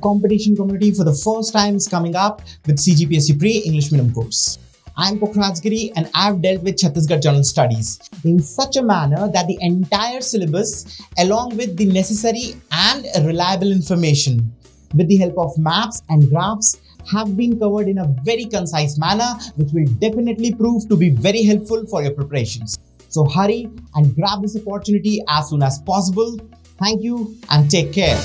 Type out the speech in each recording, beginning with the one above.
competition community for the first time is coming up with CGPSC Pre English Medium course. I'm Pokhraj Giri and I've dealt with Chhattisgarh General Studies in such a manner that the entire syllabus, along with the necessary and reliable information, with the help of maps and graphs, have been covered in a very concise manner, which will definitely prove to be very helpful for your preparations. So hurry and grab this opportunity as soon as possible. Thank you and take care.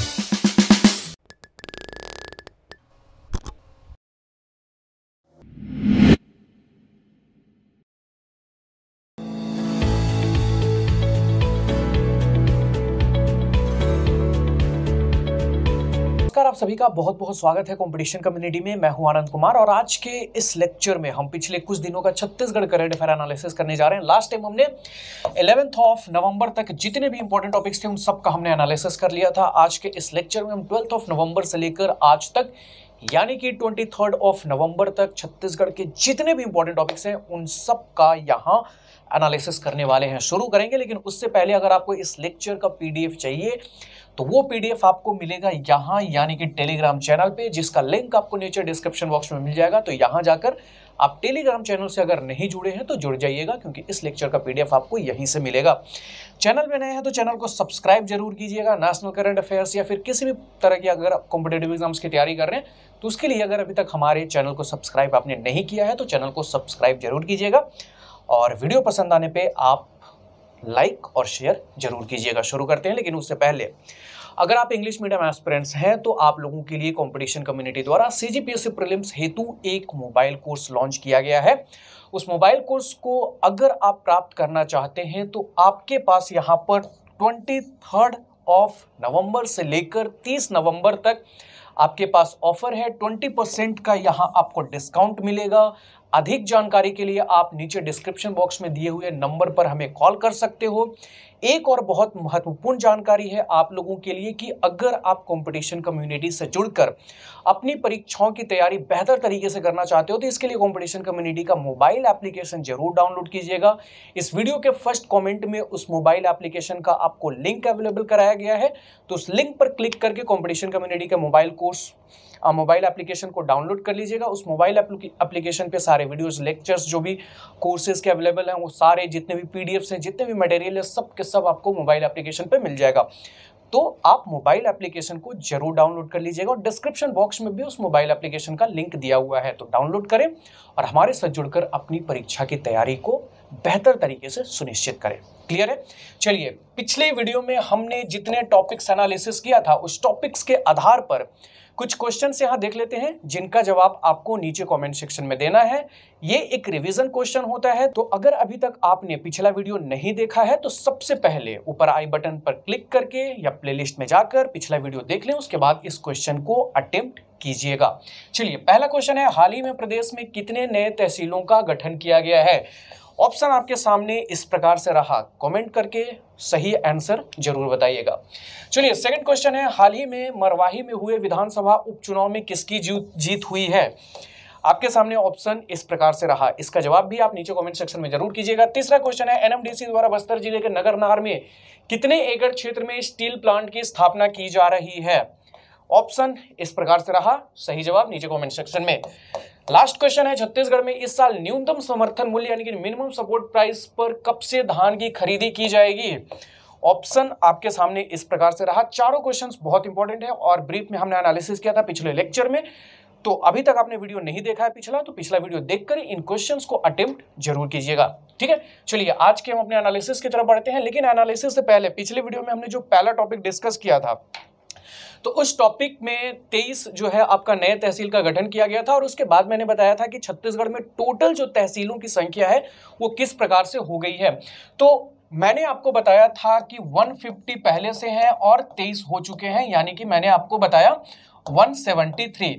सभी का बहुत बहुत स्वागत है competition community में मैं हूं आनंद कुमार और आज के इस लेक्चर में हम पिछले कुछ दिनों का छत्तीसगढ़ करंट अफेयर एनालिसिस करने जा रहे हैं लास्ट टाइम हमने इलेवेंथ ऑफ नवंबर तक जितने भी इंपॉर्टेंट टॉपिक्स थे उन सबका हमने एनालिसिस कर लिया था आज के इस लेक्चर में हम ट्वेल्थ ऑफ नवंबर से लेकर आज तक यानी कि ट्वेंटी थर्ड ऑफ नवंबर तक छत्तीसगढ़ के जितने भी इंपॉर्टेंट टॉपिक्स हैं उन सब का यहाँ एनालिसिस करने वाले हैं शुरू करेंगे लेकिन उससे पहले अगर आपको इस लेक्चर का पीडीएफ चाहिए तो वो पीडीएफ आपको मिलेगा यहाँ यानी कि टेलीग्राम चैनल पे जिसका लिंक आपको नीचे डिस्क्रिप्शन बॉक्स में मिल जाएगा तो यहाँ जाकर आप टेलीग्राम चैनल से अगर नहीं जुड़े हैं तो जुड़ जाइएगा क्योंकि इस लेक्चर का पीडीएफ आपको यहीं से मिलेगा चैनल में नए हैं तो चैनल को सब्सक्राइब जरूर कीजिएगा नेशनल करंट अफेयर्स या फिर किसी भी तरह की अगर आप कॉम्पिटेटिव एग्जाम्स की तैयारी कर रहे हैं तो उसके लिए अगर अभी तक हमारे चैनल को सब्सक्राइब आपने नहीं किया है तो चैनल को सब्सक्राइब जरूर कीजिएगा और वीडियो पसंद आने पर आप लाइक और शेयर जरूर कीजिएगा शुरू करते हैं लेकिन उससे पहले अगर आप इंग्लिश मीडियम एस्पिरेंट्स हैं तो आप लोगों के लिए कंपटीशन कम्युनिटी द्वारा C G P S C prelims हेतु एक मोबाइल कोर्स लॉन्च किया गया है उस मोबाइल कोर्स को अगर आप प्राप्त करना चाहते हैं तो आपके पास यहाँ पर ट्वेंटी थर्ड ऑफ नवंबर से लेकर तीस नवंबर तक आपके पास ऑफर है ट्वेंटी परसेंट का यहाँ आपको डिस्काउंट मिलेगा अधिक जानकारी के लिए आप नीचे डिस्क्रिप्शन बॉक्स में दिए हुए नंबर पर हमें कॉल कर सकते हो एक और बहुत महत्वपूर्ण जानकारी है आप लोगों के लिए कि अगर आप कंपटीशन कम्युनिटी से जुड़कर अपनी परीक्षाओं की तैयारी बेहतर तरीके से करना चाहते हो तो इसके लिए कंपटीशन कम्युनिटी का मोबाइल एप्लीकेशन जरूर डाउनलोड कीजिएगा इस वीडियो के फर्स्ट कॉमेंट में उस मोबाइल एप्लीकेशन का आपको लिंक अवेलेबल कराया गया है तो उस लिंक पर क्लिक करके कॉम्पिटिशन कम्युनिटी के मोबाइल कोर्स मोबाइल एप्लीकेशन को डाउनलोड कर लीजिएगा उस मोबाइल एप्लीकेशन पे सारे वीडियोस लेक्चर्स जो भी कोर्सेज के अवेलेबल हैं वो सारे जितने भी पीडीएफ्स हैं जितने भी मटेरियल है सब के सब आपको मोबाइल एप्लीकेशन पर मिल जाएगा तो आप मोबाइल एप्लीकेशन को जरूर डाउनलोड कर लीजिएगा और डिस्क्रिप्शन बॉक्स में भी उस मोबाइल एप्लीकेशन का लिंक दिया हुआ है तो डाउनलोड करें और हमारे साथ जुड़कर अपनी परीक्षा की तैयारी को बेहतर तरीके से सुनिश्चित करें क्लियर है चलिए पिछले वीडियो में हमने जितने टॉपिक्स एनालिसिस किया था उस टॉपिक्स के आधार पर कुछ क्वेश्चन यहाँ देख लेते हैं जिनका जवाब आपको नीचे कमेंट सेक्शन में देना है ये एक रिवीजन क्वेश्चन होता है तो अगर अभी तक आपने पिछला वीडियो नहीं देखा है तो सबसे पहले ऊपर आई बटन पर क्लिक करके या प्लेलिस्ट में जाकर पिछला वीडियो देख लें उसके बाद इस क्वेश्चन को अटेम्प्ट कीजिएगा चलिए पहला क्वेश्चन है हाल ही में प्रदेश में कितने नए तहसीलों का गठन किया गया है ऑप्शन आपके सामने इस प्रकार से रहा कमेंट करके सही आंसर जरूर बताइएगा चलिए सेकंड क्वेश्चन है हाल ही में मरवाही में हुए विधानसभा उपचुनाव में किसकी जीत हुई है आपके सामने ऑप्शन इस प्रकार से रहा इसका जवाब भी आप नीचे कमेंट सेक्शन में जरूर कीजिएगा तीसरा क्वेश्चन है एनएमडीसी द्वारा बस्तर जिले के नगर नार में कितने एकड़ क्षेत्र में स्टील प्लांट की स्थापना की जा रही है ऑप्शन इस प्रकार से रहा सही जवाब नीचे कमेंट सेक्शन में लास्ट क्वेश्चन है छत्तीसगढ़ में इस साल न्यूनतम समर्थन मूल्य यानी कि मिनिमम सपोर्ट प्राइस पर कब से धान की खरीदी की जाएगी ऑप्शन आपके सामने इस प्रकार से रहा चारों क्वेश्चंस बहुत इंपॉर्टेंट है और ब्रीफ में हमने एनालिसिस किया था पिछले लेक्चर में तो अभी तक आपने वीडियो नहीं देखा है पिछला तो पिछला वीडियो देखकर इन क्वेश्चंस को अटेम्प्ट जरूर कीजिएगा ठीक है चलिए आज के हम अपने एनालिसिस की तरफ बढ़ते हैं लेकिन एनालिसिस से पहले पिछले वीडियो में हमने जो पहला टॉपिक डिस्कस किया था तो उस टॉपिक में तेईस जो है आपका नए तहसील का गठन किया गया था और उसके बाद मैंने बताया था कि छत्तीसगढ़ में टोटल जो तहसीलों की संख्या है वो किस प्रकार से हो गई है तो मैंने आपको बताया था कि 150 पहले से हैं और 23 हो चुके हैं यानी कि मैंने आपको बताया 173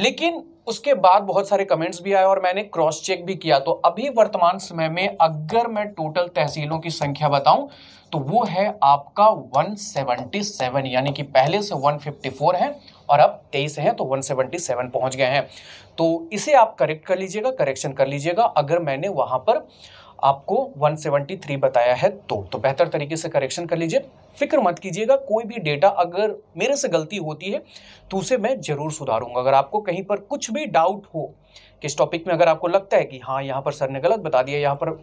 लेकिन उसके बाद बहुत सारे कमेंट्स भी आए और मैंने क्रॉस चेक भी किया तो अभी वर्तमान समय में अगर मैं टोटल तहसीलों की संख्या बताऊं तो वो है आपका 177 यानी कि पहले से 154 है और अब 23 हैं तो 177 पहुंच गए हैं तो इसे आप करेक्ट कर लीजिएगा करेक्शन कर लीजिएगा अगर मैंने वहां पर आपको 173 बताया है तो तो बेहतर तरीके से करेक्शन कर लीजिए फिक्र मत कीजिएगा कोई भी डेटा अगर मेरे से गलती होती है तो उसे मैं ज़रूर सुधारूंगा अगर आपको कहीं पर कुछ भी डाउट हो किस टॉपिक में अगर आपको लगता है कि हाँ यहाँ पर सर ने गलत बता दिया यहाँ पर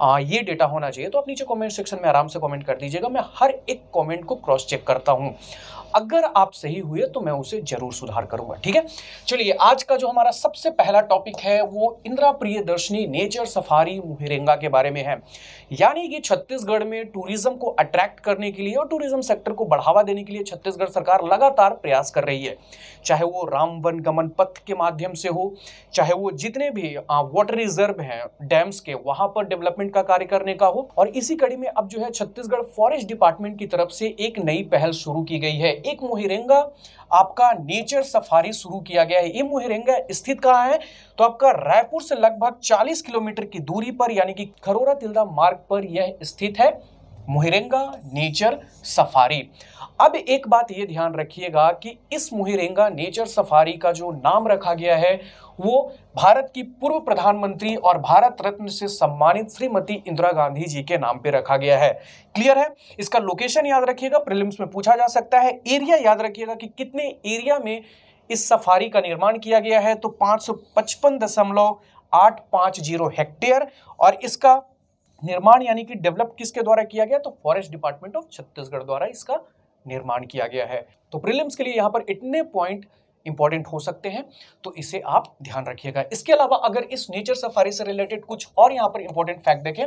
आ, ये डेटा होना चाहिए तो आप नीचे कमेंट सेक्शन में आराम से कमेंट कर दीजिएगा मैं हर एक कमेंट को क्रॉस चेक करता हूँ अगर आप सही हुए तो मैं उसे जरूर सुधार करूंगा ठीक है चलिए आज का जो हमारा सबसे पहला टॉपिक है वो इंदिरा प्रिय दर्शनी नेचर सफारी मुहिरेंगा के बारे में है यानी कि छत्तीसगढ़ में टूरिज्म को अट्रैक्ट करने के लिए और टूरिज्म सेक्टर को बढ़ावा देने के लिए छत्तीसगढ़ सरकार लगातार प्रयास कर रही है चाहे वो राम वन गमन पथ के माध्यम से हो चाहे वो जितने भी वाटर रिजर्व हैं डैम्स के वहां पर डेवलपमेंट का कार्य करने का हो और इसी कड़ी में अब जो है छत्तीसगढ़ फॉरेस्ट डिपार्टमेंट की तरफ से एक नई पहल शुरू की गई है एक मोहिरेंगा आपका नेचर सफारी शुरू किया गया है ये मुहिरेंगा स्थित कहाँ है तो आपका रायपुर से लगभग 40 किलोमीटर की दूरी पर यानी कि खरोरा तिल्दा मार्ग पर यह स्थित है मोहिरेंगा नेचर सफारी अब एक बात ये ध्यान रखिएगा कि इस मोहिरेंगा नेचर सफारी का जो नाम रखा गया है वो भारत की पूर्व प्रधानमंत्री और भारत रत्न से सम्मानित श्रीमती इंदिरा गांधी जी के नाम पे रखा गया है क्लियर है इसका लोकेशन याद रखिएगा प्रिलिम्स में पूछा जा सकता है एरिया याद रखिएगा कि कितने एरिया में इस सफारी का निर्माण किया गया है तो पाँच हेक्टेयर और इसका निर्माण यानी कि डेवलप किसके द्वारा किया गया तो फॉरेस्ट डिपार्टमेंट ऑफ छत्तीसगढ़ द्वारा इसका निर्माण किया गया है तो प्रिलिम्स के लिए यहाँ पर इतने पॉइंट इंपॉर्टेंट हो सकते हैं तो इसे आप ध्यान रखिएगा इसके अलावा अगर इस नेचर सफारी से रिलेटेड कुछ और यहाँ पर इंपॉर्टेंट फैक्ट देखें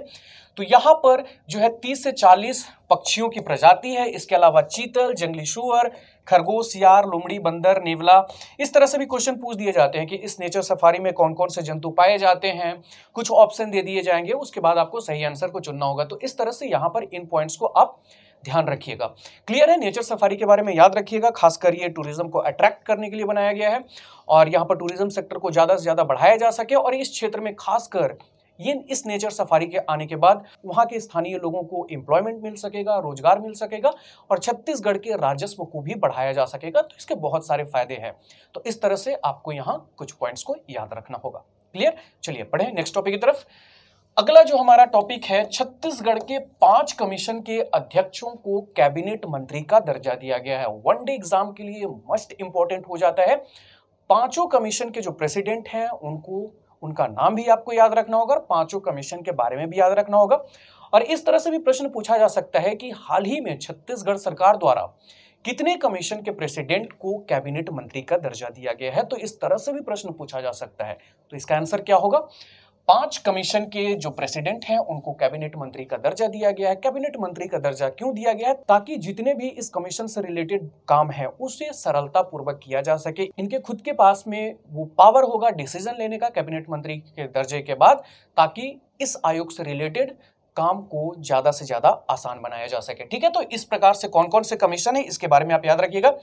तो यहाँ पर जो है तीस से चालीस पक्षियों की प्रजाति है इसके अलावा चीतल जंगली शुअर खरगोश यार लोमड़ी बंदर नेवला इस तरह से भी क्वेश्चन पूछ दिए जाते हैं कि इस नेचर सफारी में कौन कौन से जंतु पाए जाते हैं कुछ ऑप्शन दे दिए जाएंगे उसके बाद आपको सही आंसर को चुनना होगा तो इस तरह से यहाँ पर इन पॉइंट्स को आप ध्यान रखिएगा क्लियर है नेचर सफारी के बारे में याद रखिएगा खासकर ये टूरिज्म को अट्रैक्ट करने के लिए बनाया गया है और यहाँ पर टूरिज्म सेक्टर को ज़्यादा से ज़्यादा बढ़ाया जा सके और इस क्षेत्र में खासकर ये इस नेचर सफारी के आने के बाद वहाँ के स्थानीय लोगों को एम्प्लॉयमेंट मिल सकेगा रोजगार मिल सकेगा और छत्तीसगढ़ के राजस्व को भी बढ़ाया जा सकेगा तो इसके बहुत सारे फायदे हैं तो इस तरह से आपको यहाँ कुछ पॉइंट्स को याद रखना होगा क्लियर चलिए पढ़ें नेक्स्ट टॉपिक की तरफ अगला जो हमारा टॉपिक है छत्तीसगढ़ के पांच कमीशन के अध्यक्षों को कैबिनेट मंत्री का दर्जा दिया गया है वन डे एग्जाम के लिए मस्ट इंपॉर्टेंट हो जाता है पांचों कमीशन के जो प्रेसिडेंट हैं उनको उनका नाम भी आपको याद रखना होगा और पांचों कमीशन के बारे में भी याद रखना होगा और इस तरह से भी प्रश्न पूछा जा सकता है कि हाल ही में छत्तीसगढ़ सरकार द्वारा कितने कमीशन के प्रेसिडेंट को कैबिनेट मंत्री का दर्जा दिया गया है तो इस तरह से भी प्रश्न पूछा जा सकता है तो इसका आंसर क्या होगा पांच कमीशन के जो प्रेसिडेंट हैं उनको कैबिनेट मंत्री का दर्जा दिया गया है कैबिनेट मंत्री का दर्जा क्यों दिया गया है ताकि जितने भी इस कमीशन से रिलेटेड काम है उसे सरलता पूर्वक किया जा सके इनके खुद के पास में वो पावर होगा डिसीजन लेने का कैबिनेट मंत्री के दर्जे के बाद ताकि इस आयोग से रिलेटेड काम को ज्यादा से ज्यादा आसान बनाया जा सके ठीक है तो इस प्रकार से कौन कौन से कमीशन है इसके बारे में आप याद रखिएगा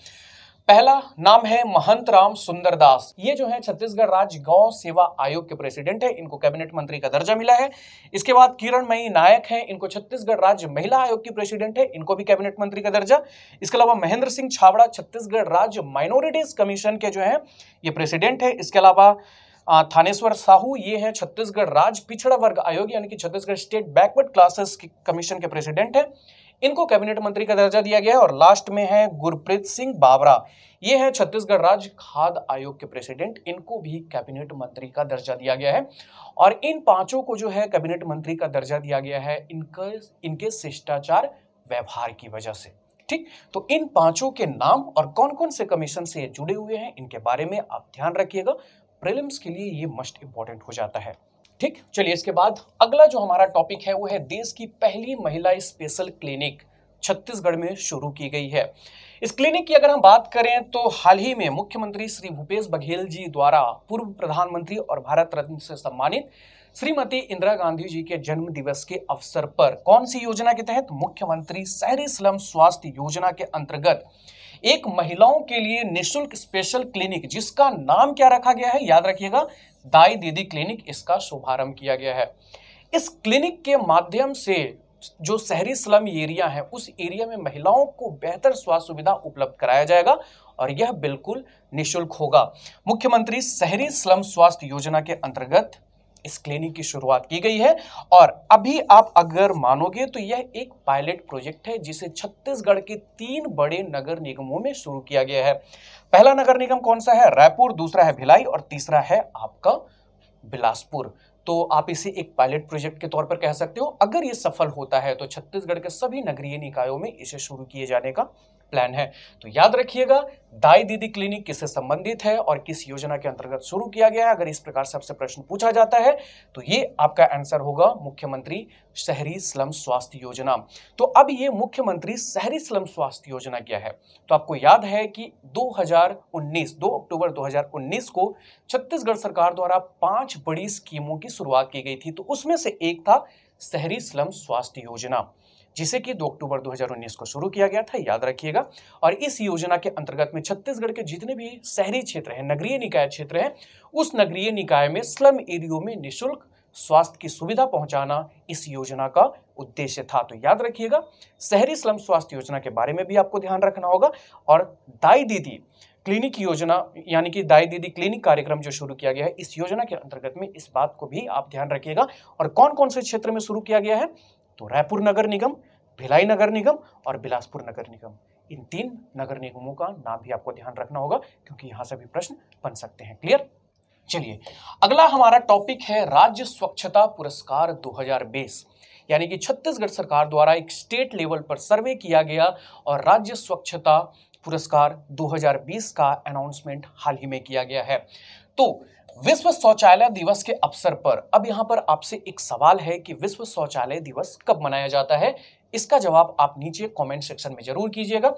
पहला नाम है महंत राम सुंदरदास ये जो है छत्तीसगढ़ राज्य गौ सेवा आयोग के प्रेसिडेंट है इनको कैबिनेट मंत्री का दर्जा मिला है इसके बाद किरण मई नायक है इनको छत्तीसगढ़ राज्य महिला आयोग की प्रेसिडेंट है इनको भी कैबिनेट मंत्री का दर्जा इसके अलावा महेंद्र सिंह छाबड़ा छत्तीसगढ़ राज्य माइनॉरिटीज कमीशन के जो है ये प्रेसिडेंट है इसके अलावा थानेश्वर साहू ये हैं छत्तीसगढ़ राज्य पिछड़ा वर्ग आयोग यानी कि Chhattisgarh state backward classes commission के प्रेसिडेंट है इनको कैबिनेट मंत्री का दर्जा दिया गया है और लास्ट में है गुरप्रीत सिंह बाबरा ये है छत्तीसगढ़ राज्य खाद्य आयोग के प्रेसिडेंट इनको भी कैबिनेट मंत्री का दर्जा दिया गया है और इन पांचों को जो है कैबिनेट मंत्री का दर्जा दिया गया है इनका इनके शिष्टाचार व्यवहार की वजह से ठीक तो इन पांचों के नाम और कौन कौन से कमीशन से जुड़े हुए हैं इनके बारे में आप ध्यान रखिएगा प्रिलिम्स के लिए ये मस्ट इंपॉर्टेंट हो जाता है ठीक चलिए इसके बाद अगला जो हमारा टॉपिक है वो है देश की पहली महिला स्पेशल क्लिनिक छत्तीसगढ़ में शुरू की गई है इस क्लिनिक की अगर हम बात करें तो हाल ही में मुख्यमंत्री श्री भूपेश बघेल जी द्वारा पूर्व प्रधानमंत्री और भारत रत्न से सम्मानित श्रीमती इंदिरा गांधी जी के जन्म दिवस के अवसर पर कौन सी योजना के तहत मुख्यमंत्री शहरी स्लम स्वास्थ्य योजना के अंतर्गत एक महिलाओं के लिए निशुल्क स्पेशल क्लिनिक जिसका नाम क्या रखा गया है याद रखिएगा दाई दीदी क्लिनिक इसका शुभारंभ किया गया है इस क्लिनिक के माध्यम से जो शहरी स्लम एरिया है उस एरिया में महिलाओं को बेहतर स्वास्थ्य सुविधा उपलब्ध कराया जाएगा और यह बिल्कुल निशुल्क होगा मुख्यमंत्री शहरी स्लम स्वास्थ्य योजना के अंतर्गत इस क्लिनिक की शुरुआत की गई है और अभी आप अगर मानोगे तो यह एक पायलट प्रोजेक्ट है जिसे छत्तीसगढ़ के तीन बड़े नगर निगमों में शुरू किया गया है पहला नगर निगम कौन सा है रायपुर दूसरा है भिलाई और तीसरा है आपका बिलासपुर तो आप इसे एक पायलट प्रोजेक्ट के तौर पर कह सकते हो अगर ये सफल होता है तो छत्तीसगढ़ के सभी नगरीय निकायों में इसे शुरू किए जाने का प्लान है तो याद रखिएगा दाई दीदी क्लिनिक किससे संबंधित है और किस योजना के अंतर्गत शुरू किया गया है अगर इस प्रकार से आपसे प्रश्न पूछा जाता है तो ये आपका आंसर होगा मुख्यमंत्री शहरी स्लम स्वास्थ्य योजना तो अब ये मुख्यमंत्री शहरी स्लम स्वास्थ्य योजना क्या है तो आपको याद है कि 2019 2 अक्टूबर 2019 को छत्तीसगढ़ सरकार द्वारा पांच बड़ी स्कीमों की शुरुआत की गई थी तो उसमें से एक था शहरी स्लम स्वास्थ्य योजना जिसे कि 2 अक्टूबर 2019 को शुरू किया गया था याद रखिएगा और इस योजना के अंतर्गत में छत्तीसगढ़ के जितने भी शहरी क्षेत्र हैं नगरीय निकाय क्षेत्र हैं उस नगरीय निकाय में स्लम एरियो में निःशुल्क स्वास्थ्य की सुविधा पहुंचाना इस योजना का उद्देश्य था तो याद रखिएगा शहरी स्लम स्वास्थ्य योजना के बारे में भी आपको ध्यान रखना होगा और दाई दीदी क्लिनिक योजना यानी कि दाई दीदी क्लिनिक कार्यक्रम जो शुरू किया गया है इस योजना के अंतर्गत में इस बात को भी आप ध्यान रखिएगा और कौन कौन से क्षेत्र में शुरू किया गया है तो रायपुर नगर निगम भिलाई नगर निगम और बिलासपुर नगर निगम इन तीन नगर निगमों का नाम भी आपको ध्यान रखना होगा क्योंकि यहाँ से भी प्रश्न बन सकते हैं क्लियर चलिए अगला हमारा टॉपिक है राज्य स्वच्छता पुरस्कार दो यानी कि छत्तीसगढ़ सरकार द्वारा एक स्टेट लेवल पर सर्वे किया गया और राज्य स्वच्छता पुरस्कार 2020 का अनाउंसमेंट हाल ही में किया गया है तो विश्व शौचालय दिवस के अवसर पर अब यहाँ पर आपसे एक सवाल है कि विश्व शौचालय दिवस कब मनाया जाता है इसका जवाब आप नीचे कमेंट सेक्शन में जरूर कीजिएगा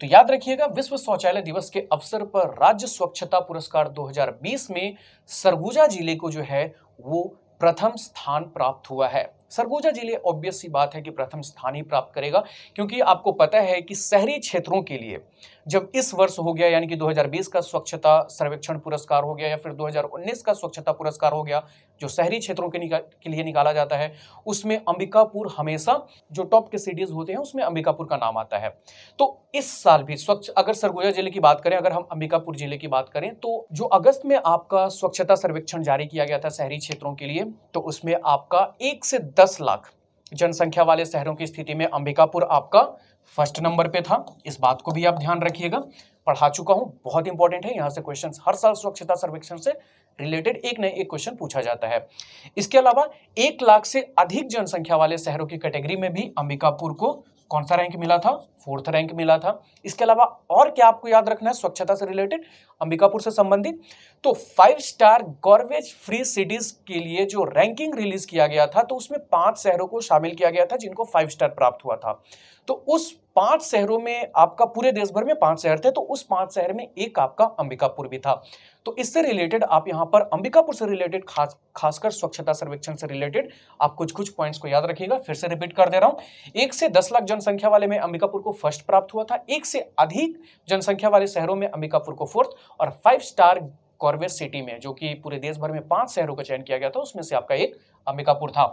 तो याद रखिएगा विश्व शौचालय दिवस के अवसर पर राज्य स्वच्छता पुरस्कार 2020 में सरगुजा जिले को जो है वो प्रथम स्थान प्राप्त हुआ है सरगुजा जिले ऑब्वियस सी बात है कि प्रथम स्थान ही प्राप्त करेगा क्योंकि आपको पता है कि शहरी क्षेत्रों के लिए जब इस वर्ष हो गया यानी कि 2020 का स्वच्छता सर्वेक्षण पुरस्कार हो गया या फिर 2019 का स्वच्छता पुरस्कार हो गया जो शहरी क्षेत्रों के, निका, के लिए निकाला जाता है उसमें अंबिकापुर हमेशा जो टॉप के सिटीज होते हैं उसमें अंबिकापुर का नाम आता है तो इस साल भी स्वच्छ अगर सरगोजा जिले की बात करें अगर हम अंबिकापुर जिले की बात करें तो जो अगस्त में आपका स्वच्छता सर्वेक्षण जारी किया गया था शहरी क्षेत्रों के लिए तो उसमें आपका एक से दस लाख जनसंख्या वाले शहरों की स्थिति में अंबिकापुर आपका फर्स्ट नंबर पे था इस बात को भी आप ध्यान रखिएगा पढ़ा चुका हूं बहुत इंपॉर्टेंट है यहां से क्वेश्चन हर साल स्वच्छता सर्वेक्षण से रिलेटेड एक न एक क्वेश्चन पूछा जाता है इसके अलावा एक लाख से अधिक जनसंख्या वाले शहरों की कैटेगरी में भी अंबिकापुर को कौन सा रैंक मिला था फोर्थ रैंक मिला था इसके अलावा और क्या आपको याद रखना है स्वच्छता से रिलेटेड अंबिकापुर से संबंधित तो five star garbage free cities के लिए जो रैंकिंग रिलीज किया गया था तो उसमें पांच शहरों को शामिल किया गया था जिनको फाइव स्टार प्राप्त हुआ था तो उस पांच शहरों में आपका पूरे देश भर में पांच शहर थे तो उस पांच शहर में एक आपका अंबिकापुर भी था तो इससे रिलेटेड आप यहां पर अंबिकापुर से रिलेटेड खास खासकर स्वच्छता सर्वेक्षण से रिलेटेड आप कुछ कुछ पॉइंट्स को याद रखिएगा फिर से रिपीट कर दे रहा हूं एक से दस लाख जनसंख्या वाले में अंबिकापुर को फर्स्ट प्राप्त हुआ था एक से अधिक जनसंख्या वाले शहरों में अंबिकापुर को फोर्थ और फाइव स्टार कॉर्बेट सिटी में जो कि पूरे देश भर में पांच शहरों का चयन किया गया था उसमें से आपका एक अंबिकापुर था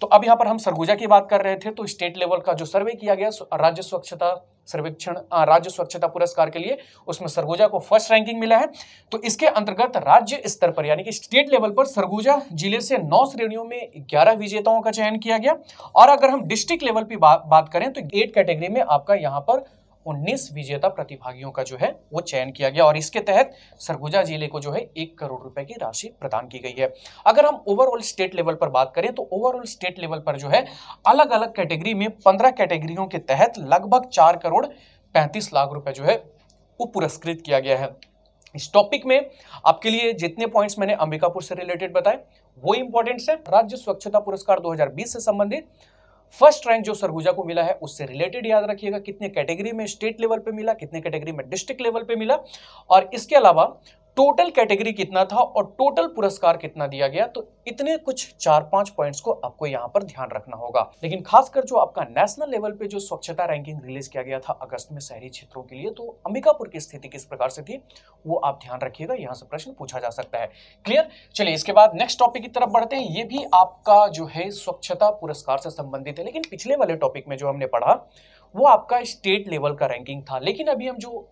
तो अब यहाँ पर हम सरगुजा की बात कर रहे थे तो स्टेट लेवल का जो सर्वे किया गया राज्य स्वच्छता सर्वेक्षण राज्य स्वच्छता पुरस्कार के लिए उसमें सरगुजा को फर्स्ट रैंकिंग मिला है तो इसके अंतर्गत राज्य स्तर पर यानी कि स्टेट लेवल पर सरगुजा जिले से नौ श्रेणियों में ग्यारह विजेताओं का चयन किया गया और अगर हम डिस्ट्रिक्ट लेवल पर बात करें तो एट कैटेगरी में आपका यहाँ पर 19 विजेता प्रतिभागियों का जो है वो चयन किया गया और इसके तहत सरगुजा जिले को जो है एक करोड़ रुपए की राशि प्रदान की गई है अगर हम ओवरऑल स्टेट लेवल पर बात करें तो ओवरऑल स्टेट लेवल पर जो है अलग अलग कैटेगरी में पंद्रह कैटेगरियों के तहत लगभग चार करोड़ पैंतीस लाख रुपए जो है वो पुरस्कृत किया गया है इस टॉपिक में आपके लिए जितने पॉइंट्स मैंने अंबिकापुर से रिलेटेड बताए वो इंपॉर्टेंट है राज्य स्वच्छता पुरस्कार 2020 से संबंधित फर्स्ट रैंक जो सरगुजा को मिला है उससे रिलेटेड याद रखिएगा कितने कैटेगरी में स्टेट लेवल पे मिला कितने कैटेगरी में डिस्ट्रिक्ट लेवल पे मिला और इसके अलावा टोटल कैटेगरी कितना था और टोटल पुरस्कार कितना दिया गया तो इतने कुछ चार पांच पॉइंट्स को आपको यहाँ पर ध्यान रखना होगा लेकिन खासकर जो आपका नेशनल लेवल पे जो स्वच्छता रैंकिंग रिलीज किया गया था अगस्त में शहरी क्षेत्रों के लिए तो अंबिकापुर की स्थिति किस प्रकार से थी वो आप ध्यान रखिएगा यहाँ से प्रश्न पूछा जा सकता है क्लियर चलिए इसके बाद नेक्स्ट टॉपिक की तरफ बढ़ते हैं ये भी आपका जो है स्वच्छता पुरस्कार से संबंधित है लेकिन पिछले वाले टॉपिक में जो हमने पढ़ा वो आपका स्टेट लेवल का रैंकिंग था लेकिन अभी हम जो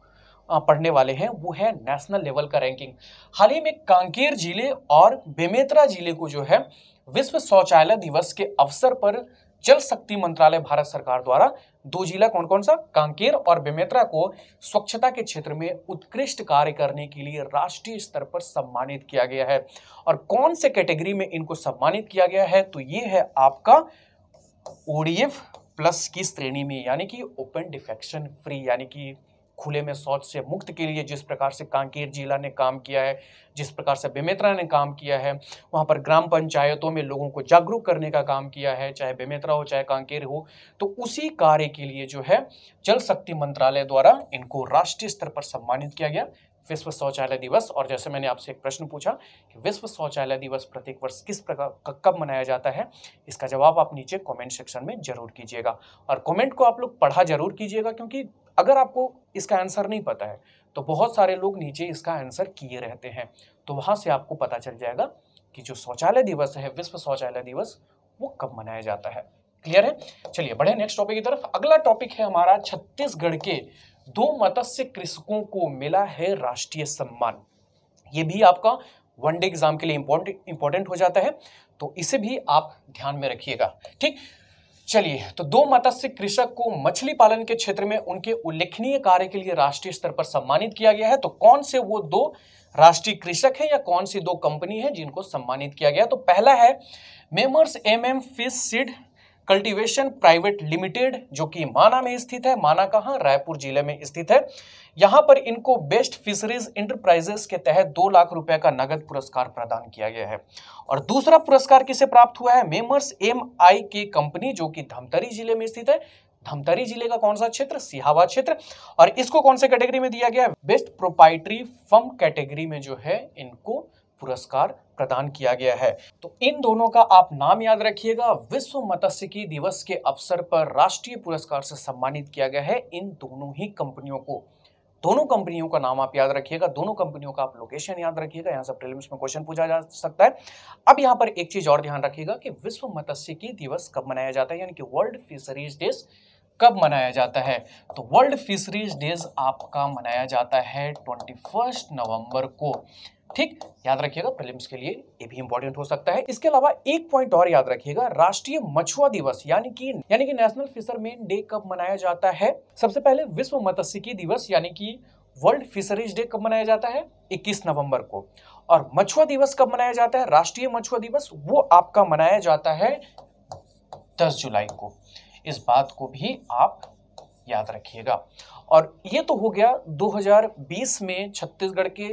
पढ़ने वाले हैं वो है नेशनल लेवल का रैंकिंग हाल ही में कांकेर जिले और बेमेतरा जिले को जो है विश्व शौचालय दिवस के अवसर पर जल शक्ति मंत्रालय भारत सरकार द्वारा दो जिला कौन कौन सा कांकेर और बेमेतरा को स्वच्छता के क्षेत्र में उत्कृष्ट कार्य करने के लिए राष्ट्रीय स्तर पर सम्मानित किया गया है और कौन से कैटेगरी में इनको सम्मानित किया गया है तो ये है आपका ओडीएफ प्लस की श्रेणी में यानी कि ओपन डिफेक्शन फ्री यानी कि खुले में शौच से मुक्त के लिए जिस प्रकार से कांकेर जिला ने काम किया है जिस प्रकार से बेमेतरा ने काम किया है वहाँ पर ग्राम पंचायतों में लोगों को जागरूक करने का काम किया है चाहे बेमेतरा हो चाहे कांकेर हो तो उसी कार्य के लिए जो है जल शक्ति मंत्रालय द्वारा इनको राष्ट्रीय स्तर पर सम्मानित किया गया विश्व शौचालय दिवस और जैसे मैंने आपसे एक प्रश्न पूछा कि विश्व शौचालय दिवस प्रत्येक वर्ष किस प्रकार कब मनाया जाता है इसका जवाब आप नीचे कमेंट सेक्शन में जरूर कीजिएगा और कमेंट को आप लोग पढ़ा जरूर कीजिएगा क्योंकि अगर आपको इसका आंसर नहीं पता है तो बहुत सारे लोग नीचे इसका आंसर किए रहते हैं तो वहाँ से आपको पता चल जाएगा कि जो शौचालय दिवस है विश्व शौचालय दिवस वो कब मनाया जाता है क्लियर है चलिए बढ़े नेक्स्ट टॉपिक की तरफ अगला टॉपिक है हमारा छत्तीसगढ़ के दो मत्स्य कृषकों को मिला है राष्ट्रीय सम्मान ये भी आपका वनडे एग्जाम के लिए इंपॉर्टेंट इंपॉर्टेंट हो जाता है तो इसे भी आप ध्यान में रखिएगा ठीक चलिए तो दो मत्स्य कृषक को मछली पालन के क्षेत्र में उनके उल्लेखनीय कार्य के लिए राष्ट्रीय स्तर पर सम्मानित किया गया है तो कौन से वो दो राष्ट्रीय कृषक हैं या कौन सी दो कंपनी है जिनको सम्मानित किया गया तो पहला है messrs M M fish seed cultivation private limited जो कि माना में स्थित है माना कहाँ रायपुर जिले में स्थित है यहाँ पर इनको बेस्ट फिशरीज इंटरप्राइजेस के तहत दो लाख रुपए का नगद पुरस्कार प्रदान किया गया है और दूसरा पुरस्कार किसे प्राप्त हुआ है मेमर्स एम आई के कंपनी जो कि धमतरी जिले में स्थित है धमतरी जिले का कौन सा क्षेत्र सिहावा क्षेत्र और इसको कौन से कैटेगरी में दिया गया है बेस्ट प्रोपाइटरी फर्म कैटेगरी में जो है इनको पुरस्कार प्रदान किया गया है तो इन दोनों का आप नाम याद रखिएगा विश्व मत्स्यिकी दिवस के अवसर पर राष्ट्रीय पुरस्कार से सम्मानित किया गया है इन दोनों ही कंपनियों को दोनों कंपनियों का नाम आप याद रखिएगा दोनों कंपनियों का आप लोकेशन याद रखिएगा यहाँ से प्रीलिम्स में क्वेश्चन पूछा जा सकता है अब यहाँ पर एक चीज और ध्यान रखिएगा कि विश्व मत्स्यिकी दिवस कब मनाया जाता है यानी कि वर्ल्ड फिशरीज डे कब मनाया जाता है तो वर्ल्ड फिशरीज डेज आपका मनाया जाता है ट्वेंटी नवंबर को ठीक याद रखिएगा प्रीलिम्स के लिए ये भी इंपॉर्टेंट हो सकता है इसके अलावा एक पॉइंट और याद रखिएगा राष्ट्रीय मछुआ दिवस यानी कि यानी कि नेशनल फिशरमैन डे कब मनाया जाता है सबसे पहले विश्व मत्स्यिकी दिवस यानी कि वर्ल्ड फिशरीज डे कब मनाया जाता है 21 नवंबर को और मछुआ दिवस कब मनाया जाता है राष्ट्रीय मछुआ दिवस वो आपका मनाया जाता है 10 जुलाई को इस बात को भी आप याद रखिएगा और ये तो हो गया 2020 में छत्तीसगढ़ के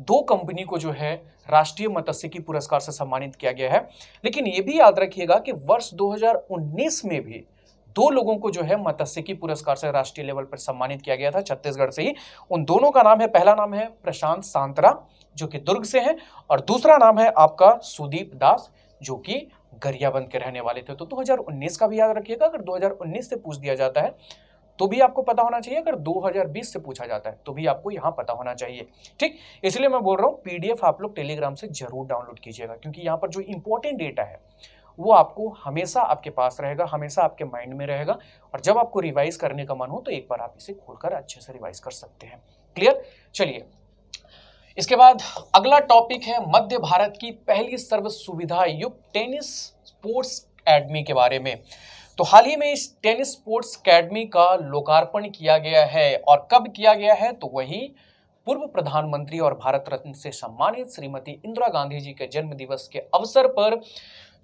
दो कंपनी को जो है राष्ट्रीय मत्स्यिकी पुरस्कार से सम्मानित किया गया है लेकिन ये भी याद रखिएगा कि वर्ष 2019 में भी दो लोगों को जो है मत्स्यिकी पुरस्कार से राष्ट्रीय लेवल पर सम्मानित किया गया था छत्तीसगढ़ से ही उन दोनों का नाम है पहला नाम है प्रशांत सांतरा जो कि दुर्ग से हैं और दूसरा नाम है आपका सुदीप दास जो कि गरियाबंद के रहने वाले थे तो 2019 का भी याद रखिएगा अगर 2019 से पूछ दिया जाता है तो भी आपको पता होना चाहिए अगर 2020 से पूछा जाता है तो भी आपको यहाँ पता होना चाहिए ठीक इसलिए मैं बोल रहा हूँ पीडीएफ आप लोग टेलीग्राम से जरूर डाउनलोड कीजिएगा क्योंकि यहाँ पर जो इंपॉर्टेंट डेटा है वो आपको हमेशा आपके पास रहेगा हमेशा आपके माइंड में रहेगा और जब आपको रिवाइज करने का मन हो तो एक बार आप इसे खोलकर अच्छे से रिवाइज कर सकते हैं क्लियर चलिए इसके बाद अगला टॉपिक है मध्य भारत की पहली सर्व सुविधा युक्त टेनिस स्पोर्ट्स एडमी के बारे में तो हाल ही में इस टेनिस स्पोर्ट्स अकेडमी का लोकार्पण किया गया है और कब किया गया है तो वही पूर्व प्रधानमंत्री और भारत रत्न से सम्मानित श्रीमती इंदिरा गांधी जी के जन्म दिवस के अवसर पर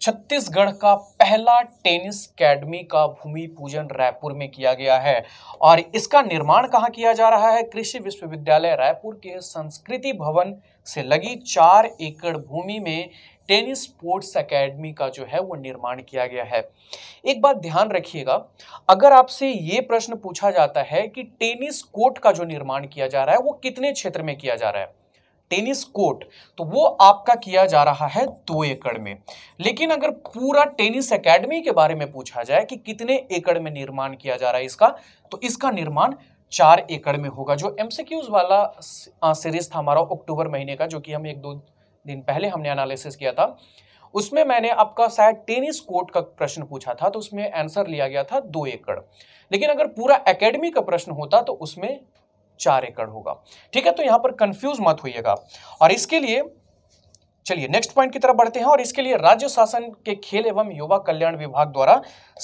छत्तीसगढ़ का पहला टेनिस अकेडमी का भूमि पूजन रायपुर में किया गया है और इसका निर्माण कहाँ किया जा रहा है कृषि विश्वविद्यालय रायपुर के संस्कृति भवन से लगी चार एकड़ भूमि में टेनिस स्पोर्ट्स अकेडमी का जो है वो निर्माण किया गया है एक बात ध्यान रखिएगा अगर आपसे ये प्रश्न पूछा जाता है कि टेनिस कोर्ट का जो निर्माण किया जा रहा है वो कितने क्षेत्र में किया जा रहा है टेनिस कोर्ट तो वो आपका किया जा रहा है दो एकड़ में लेकिन अगर पूरा टेनिस एकेडमी के बारे में पूछा जाए कि कितने एकड़ में निर्माण किया जा रहा है इसका तो इसका निर्माण चार एकड़ में होगा जो एमसीक्यूज वाला सीरीज था हमारा अक्टूबर महीने का जो कि हम एक दो दिन पहले हमने एनालिसिस किया था उसमें मैंने आपका शायद टेनिस कोर्ट का प्रश्न पूछा था तो उसमें आंसर लिया गया था दो एकड़ लेकिन अगर पूरा एकेडमी का प्रश्न होता तो उसमें चार एकड़ होगा ठीक है तो यहाँ पर कंफ्यूज मत होइएगा और इसके लिए चलिए नेक्स्ट पॉइंट की तरफ बढ़ते हैं और इसके लिए राज्य शासन के खेल एवं युवा कल्याण विभाग द्वारा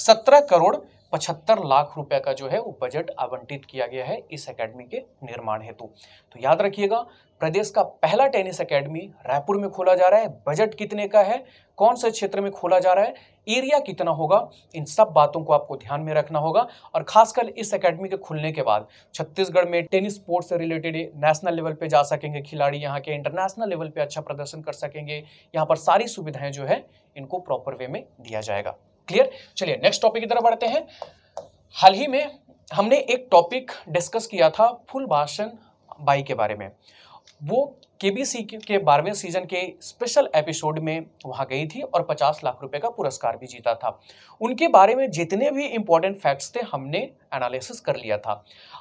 सत्रह करोड़ पचहत्तर लाख रुपए का जो है वो बजट आवंटित किया गया है इस एकेडमी के निर्माण हेतु तो याद रखिएगा प्रदेश का पहला टेनिस एकेडमी रायपुर में खोला जा रहा है बजट कितने का है कौन से क्षेत्र में खोला जा रहा है एरिया कितना होगा इन सब बातों को आपको ध्यान में रखना होगा और खासकर इस एकेडमी के खुलने के बाद छत्तीसगढ़ में टेनिस स्पोर्ट्स से रिलेटेड नेशनल लेवल पे जा सकेंगे खिलाड़ी यहाँ के इंटरनेशनल लेवल पे अच्छा प्रदर्शन कर सकेंगे यहाँ पर सारी सुविधाएं जो है इनको प्रॉपर वे में दिया जाएगा क्लियर चलिए नेक्स्ट टॉपिक की तरफ बढ़ते हैं हाल ही में हमने एक टॉपिक डिस्कस किया था फुल भाषण बाई के बारे में वो केबीसी के बारहवें सीजन के स्पेशल एपिसोड में वहाँ गई थी और 50 लाख रुपए का पुरस्कार भी जीता था उनके बारे में जितने भी इम्पोर्टेंट फैक्ट्स थे हमने एनालिसिस कर लिया था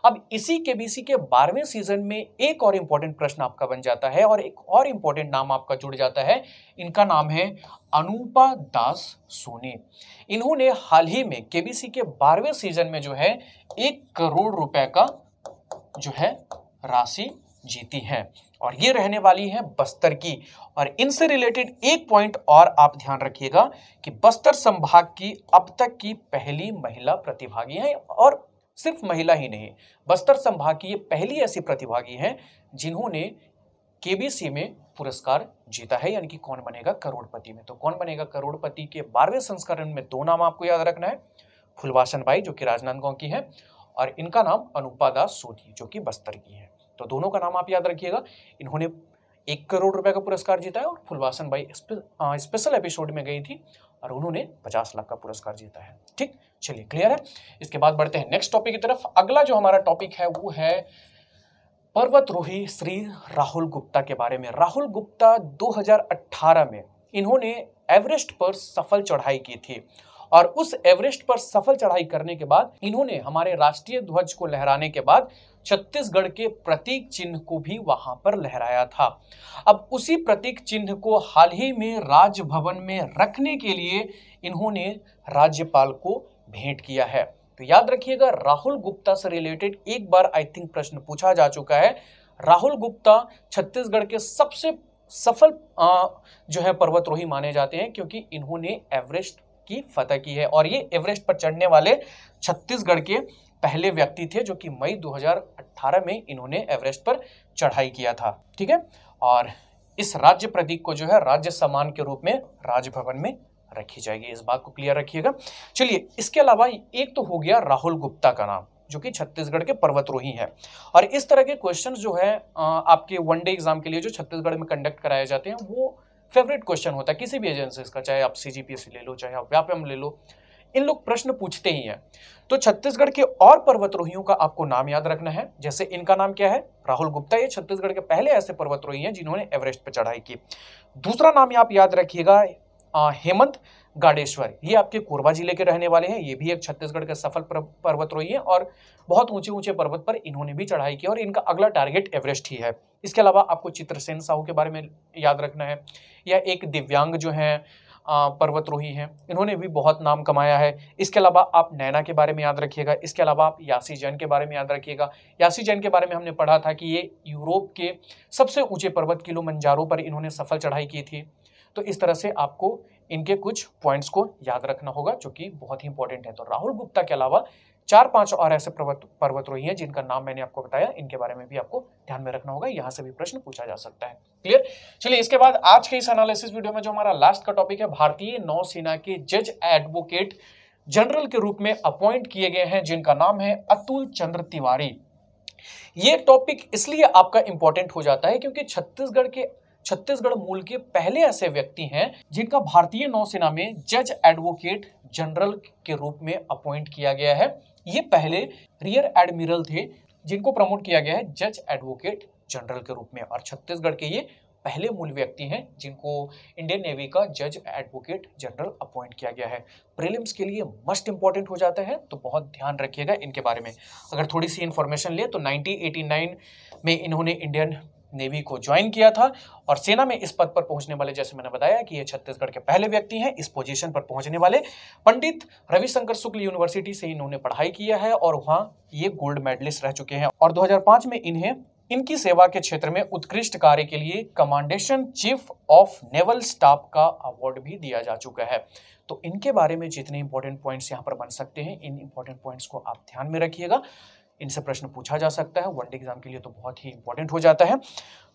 अब इसी केबीसी के बारहवें सीजन में एक और इम्पोर्टेंट प्रश्न आपका बन जाता है और एक और इम्पोर्टेंट नाम आपका जुड़ जाता है इनका नाम है अनूपा दास सोनी इन्होंने हाल ही में केबीसी के बारहवें सीजन में जो है एक करोड़ रुपए का जो है राशि जीती है और ये रहने वाली है बस्तर की और इनसे रिलेटेड एक पॉइंट और आप ध्यान रखिएगा कि बस्तर संभाग की अब तक की पहली महिला प्रतिभागी हैं और सिर्फ महिला ही नहीं बस्तर संभाग की ये पहली ऐसी प्रतिभागी हैं जिन्होंने केबीसी में पुरस्कार जीता है यानी कि कौन बनेगा करोड़पति में तो कौन बनेगा करोड़पति के बारहवें संस्करण में दो नाम आपको याद रखना है फुलवासन बाई जो कि राजनांदगांव की है और इनका नाम अनुपा दास सोधी जो कि बस्तर की है तो दोनों का नाम आप याद रखिएगा इन्होंने एक करोड़ रुपए का पुरस्कार जीता है और फुलवासन बाई स्पेशल एपिसोड में गई थी और उन्होंने पचास लाख का पुरस्कार जीता है ठीक चलिए क्लियर है इसके बाद बढ़ते हैं नेक्स्ट टॉपिक की तरफ अगला जो हमारा टॉपिक है वो है पर्वतरोही श्री राहुल गुप्ता के बारे में राहुल गुप्ता 2018 में इन्होंने एवरेस्ट पर सफल चढ़ाई की थी और उस एवरेस्ट पर सफल चढ़ाई करने के बाद इन्होंने हमारे राष्ट्रीय ध्वज को लहराने के बाद छत्तीसगढ़ के प्रतीक चिन्ह को भी वहां पर लहराया था अब उसी प्रतीक चिन्ह को हाल ही में राजभवन में रखने के लिए इन्होंने राज्यपाल को भेंट किया है तो याद रखिएगा राहुल गुप्ता से रिलेटेड एक बार आई थिंक प्रश्न पूछा जा चुका है राहुल गुप्ता छत्तीसगढ़ के सबसे सफल जो है पर्वतरोही माने जाते हैं क्योंकि इन्होंने एवरेस्ट की फतह की है और ये एवरेस्ट पर चढ़ने वाले छत्तीसगढ़ के पहले व्यक्ति थे जो कि मई 2018 में इन्होंने एवरेस्ट पर चढ़ाई किया था ठीक है और इस राज्य प्रतीक को जो है राज्य सम्मान के रूप में राजभवन में रखी जाएगी इस बात को क्लियर रखिएगा चलिए इसके अलावा एक तो हो गया राहुल गुप्ता का नाम जो कि छत्तीसगढ़ के पर्वतरोही हैं और इस तरह के क्वेश्चन जो है आपके वन डे एग्जाम के लिए जो छत्तीसगढ़ में कंडक्ट कराए जाते हैं वो फेवरेट क्वेश्चन होता है किसी भी एजेंसीज का चाहे आप सी ले लो चाहे आप व्यापम ले लो इन लोग प्रश्न पूछते ही हैं तो छत्तीसगढ़ के और पर्वतरोहियों का आपको नाम याद रखना है जैसे इनका नाम क्या है राहुल गुप्ता ये छत्तीसगढ़ के पहले ऐसे पर्वतरोही हैं जिन्होंने एवरेस्ट पर चढ़ाई की दूसरा नाम आप याद रखिएगा हेमंत गाडेश्वर ये आपके कोरबा जिले के रहने वाले हैं ये भी एक छत्तीसगढ़ के सफल पर्वतरोही हैं और बहुत ऊंचे ऊंचे पर्वत पर इन्होंने भी चढ़ाई की और इनका अगला टारगेट एवरेस्ट ही है इसके अलावा आपको चित्रसेन साहू के बारे में याद रखना है या एक दिव्यांग जो है पर्वतरोही हैं इन्होंने भी बहुत नाम कमाया है इसके अलावा आप नैना के बारे में याद रखिएगा इसके अलावा आप यासी जैन के बारे में याद रखिएगा यासी जैन के बारे में हमने पढ़ा था कि ये यूरोप के सबसे ऊंचे पर्वत किलो मंजारों पर इन्होंने सफल चढ़ाई की थी तो इस तरह से आपको इनके कुछ पॉइंट्स को याद रखना होगा जो कि बहुत ही इंपॉर्टेंट है तो राहुल गुप्ता के अलावा चार पांच और ऐसे पर्वत पर्वतरोही हैं जिनका नाम मैंने आपको बताया इनके बारे में भी आपको ध्यान में रखना होगा यहाँ से भी प्रश्न पूछा जा सकता है क्लियर चलिए इसके बाद आज के इस एनालिसिस वीडियो में जो हमारा लास्ट का टॉपिक है भारतीय नौसेना के जज एडवोकेट जनरल के रूप में अपॉइंट किए गए हैं जिनका नाम है अतुल चंद्र तिवारी ये टॉपिक इसलिए आपका इंपॉर्टेंट हो जाता है क्योंकि छत्तीसगढ़ के छत्तीसगढ़ मूल के पहले ऐसे व्यक्ति हैं जिनका भारतीय नौसेना में जज एडवोकेट जनरल के रूप में अपॉइंट किया गया है ये पहले रियर एडमिरल थे जिनको प्रमोट किया गया है जज एडवोकेट जनरल के रूप में और छत्तीसगढ़ के ये पहले मूल व्यक्ति हैं जिनको इंडियन नेवी का जज एडवोकेट जनरल अपॉइंट किया गया है प्रीलिम्स के लिए मस्ट इंपॉर्टेंट हो जाता है तो बहुत ध्यान रखिएगा इनके बारे में अगर थोड़ी सी इन्फॉर्मेशन लें तो 1989 में इन्होंने इंडियन नेवी को ज्वाइन किया था और सेना में इस पद पर पहुंचने वाले जैसे मैंने बताया कि ये छत्तीसगढ़ के पहले व्यक्ति हैं इस पोजीशन पर पहुंचने वाले पंडित रविशंकर शुक्ल यूनिवर्सिटी से इन्होंने पढ़ाई किया है और वहाँ ये गोल्ड मेडलिस्ट रह चुके हैं और 2005 में इन्हें इनकी सेवा के क्षेत्र में उत्कृष्ट कार्य के लिए commendation chief of naval staff का अवार्ड भी दिया जा चुका है तो इनके बारे में जितने इंपॉर्टेंट पॉइंट्स यहाँ पर बन सकते हैं इन इंपॉर्टेंट पॉइंट्स को आप ध्यान में रखिएगा इनसे प्रश्न पूछा जा सकता है वनडे एग्जाम के लिए तो बहुत ही इंपॉर्टेंट हो जाता है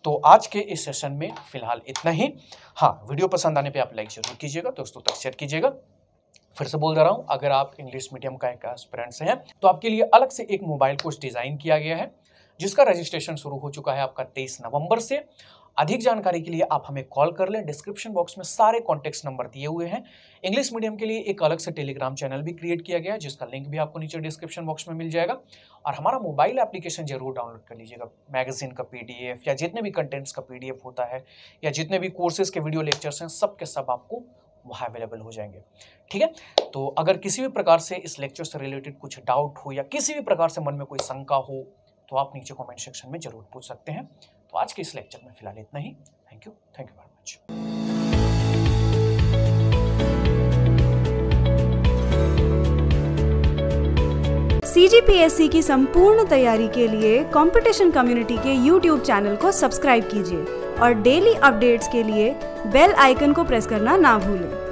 तो आज के इस सेशन में फिलहाल इतना ही हाँ वीडियो पसंद आने पे आप लाइक जरूर कीजिएगा दोस्तों तक शेयर कीजिएगा फिर से बोल दे रहा हूँ अगर आप इंग्लिश मीडियम का एक एस्पिरेंट्स हैं तो आपके लिए अलग से एक मोबाइल कोर्स डिज़ाइन किया गया है जिसका रजिस्ट्रेशन शुरू हो चुका है आपका 23 नवंबर से अधिक जानकारी के लिए आप हमें कॉल कर लें डिस्क्रिप्शन बॉक्स में सारे कॉन्टैक्ट नंबर दिए हुए हैं इंग्लिश मीडियम के लिए एक अलग से टेलीग्राम चैनल भी क्रिएट किया गया है जिसका लिंक भी आपको नीचे डिस्क्रिप्शन बॉक्स में मिल जाएगा और हमारा मोबाइल एप्लीकेशन जरूर डाउनलोड कर लीजिएगा मैगजीन का पी या जितने भी कंटेंट्स का पी होता है या जितने भी कोर्सेज के वीडियो लेक्चर्स हैं सब के सब आपको वहाँ अवेलेबल हो जाएंगे ठीक है तो अगर किसी भी प्रकार से इस लेक्चर से रिलेटेड कुछ डाउट हो या किसी भी प्रकार से मन में कोई शंका हो तो आप नीचे कमेंट सेक्शन में ज़रूर पूछ सकते हैं तो आज के इस लेक्चर में फिलहाल इतना ही thank you thank you very much C की संपूर्ण तैयारी के लिए कंपटीशन कम्युनिटी के यूट्यूब चैनल को सब्सक्राइब कीजिए और डेली अपडेट्स के लिए बेल आइकन को प्रेस करना ना भूलें